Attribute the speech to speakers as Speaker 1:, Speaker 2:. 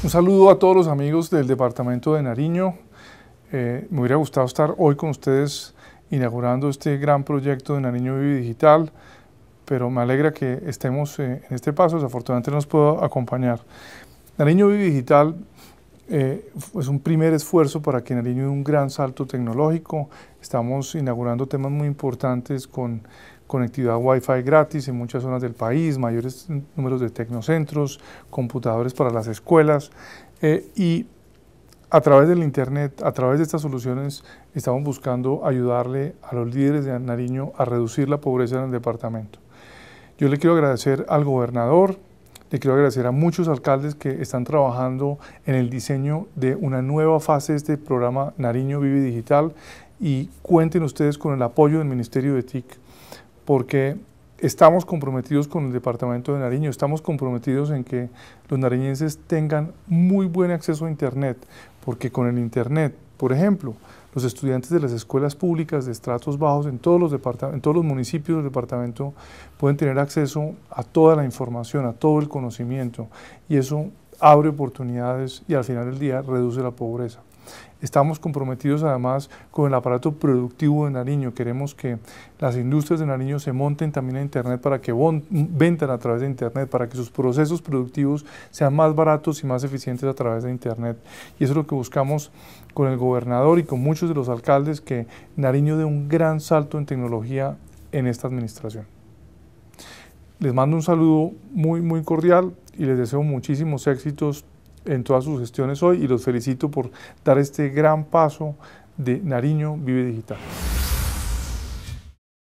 Speaker 1: Un saludo a todos los amigos del departamento de Nariño. Eh, me hubiera gustado estar hoy con ustedes inaugurando este gran proyecto de Nariño Vivi Digital, pero me alegra que estemos eh, en este paso, desafortunadamente nos puedo acompañar. Nariño Vivi Digital eh, es un primer esfuerzo para que Nariño dé un gran salto tecnológico. Estamos inaugurando temas muy importantes con conectividad Wi-Fi gratis en muchas zonas del país, mayores números de tecnocentros, computadores para las escuelas eh, y a través del Internet, a través de estas soluciones, estamos buscando ayudarle a los líderes de Nariño a reducir la pobreza en el departamento. Yo le quiero agradecer al gobernador, le quiero agradecer a muchos alcaldes que están trabajando en el diseño de una nueva fase de este programa Nariño Vive Digital y cuenten ustedes con el apoyo del Ministerio de TIC porque estamos comprometidos con el departamento de Nariño, estamos comprometidos en que los nariñenses tengan muy buen acceso a Internet, porque con el Internet, por ejemplo, los estudiantes de las escuelas públicas de estratos bajos en todos los, en todos los municipios del departamento pueden tener acceso a toda la información, a todo el conocimiento, y eso abre oportunidades y al final del día reduce la pobreza. Estamos comprometidos además con el aparato productivo de Nariño. Queremos que las industrias de Nariño se monten también a Internet para que vendan a través de Internet, para que sus procesos productivos sean más baratos y más eficientes a través de Internet. Y eso es lo que buscamos con el gobernador y con muchos de los alcaldes, que Nariño dé un gran salto en tecnología en esta administración. Les mando un saludo muy, muy cordial y les deseo muchísimos éxitos en todas sus gestiones hoy y los felicito por dar este gran paso de Nariño Vive Digital.